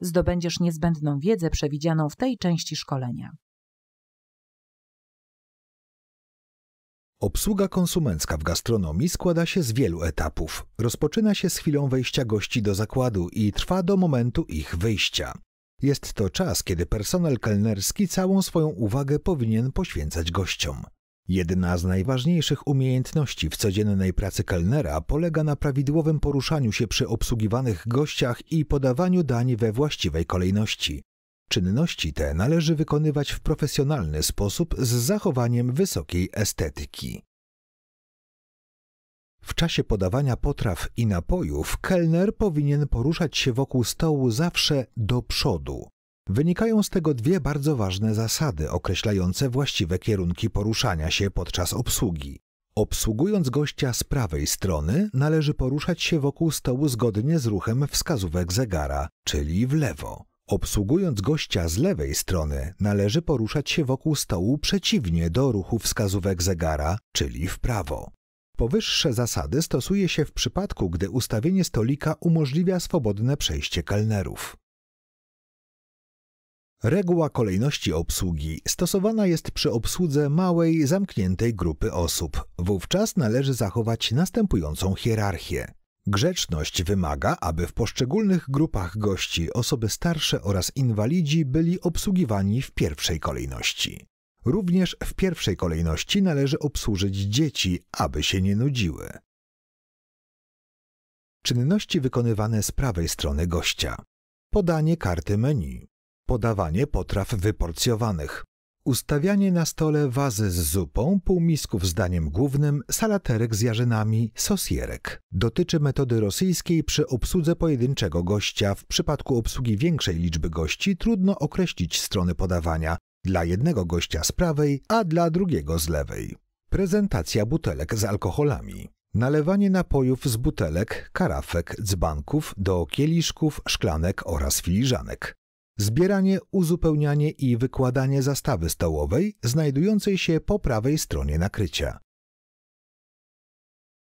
zdobędziesz niezbędną wiedzę przewidzianą w tej części szkolenia. Obsługa konsumencka w gastronomii składa się z wielu etapów. Rozpoczyna się z chwilą wejścia gości do zakładu i trwa do momentu ich wyjścia. Jest to czas, kiedy personel kelnerski całą swoją uwagę powinien poświęcać gościom. Jedna z najważniejszych umiejętności w codziennej pracy kelnera polega na prawidłowym poruszaniu się przy obsługiwanych gościach i podawaniu dań we właściwej kolejności. Czynności te należy wykonywać w profesjonalny sposób z zachowaniem wysokiej estetyki. W czasie podawania potraw i napojów kelner powinien poruszać się wokół stołu zawsze do przodu. Wynikają z tego dwie bardzo ważne zasady określające właściwe kierunki poruszania się podczas obsługi. Obsługując gościa z prawej strony, należy poruszać się wokół stołu zgodnie z ruchem wskazówek zegara, czyli w lewo. Obsługując gościa z lewej strony, należy poruszać się wokół stołu przeciwnie do ruchu wskazówek zegara, czyli w prawo. Powyższe zasady stosuje się w przypadku, gdy ustawienie stolika umożliwia swobodne przejście kelnerów. Reguła kolejności obsługi stosowana jest przy obsłudze małej, zamkniętej grupy osób. Wówczas należy zachować następującą hierarchię. Grzeczność wymaga, aby w poszczególnych grupach gości osoby starsze oraz inwalidzi byli obsługiwani w pierwszej kolejności. Również w pierwszej kolejności należy obsłużyć dzieci, aby się nie nudziły. Czynności wykonywane z prawej strony gościa. Podanie karty menu podawanie potraw wyporcjowanych, ustawianie na stole wazy z zupą, półmisków z daniem głównym, salaterek z jarzynami, sosierek. Dotyczy metody rosyjskiej przy obsłudze pojedynczego gościa. W przypadku obsługi większej liczby gości trudno określić strony podawania. Dla jednego gościa z prawej, a dla drugiego z lewej. Prezentacja butelek z alkoholami. Nalewanie napojów z butelek, karafek, dzbanków do kieliszków, szklanek oraz filiżanek zbieranie, uzupełnianie i wykładanie zastawy stołowej znajdującej się po prawej stronie nakrycia.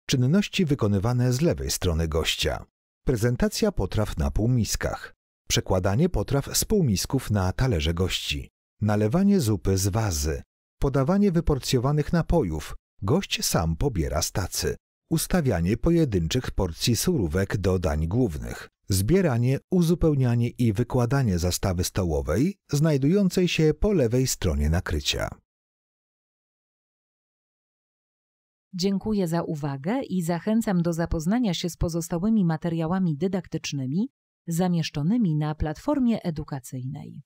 Czynności wykonywane z lewej strony gościa. Prezentacja potraw na półmiskach. Przekładanie potraw z półmisków na talerze gości. Nalewanie zupy z wazy. Podawanie wyporcjowanych napojów. Gość sam pobiera stacy. Ustawianie pojedynczych porcji surówek do dań głównych zbieranie, uzupełnianie i wykładanie zastawy stołowej znajdującej się po lewej stronie nakrycia. Dziękuję za uwagę i zachęcam do zapoznania się z pozostałymi materiałami dydaktycznymi zamieszczonymi na platformie edukacyjnej.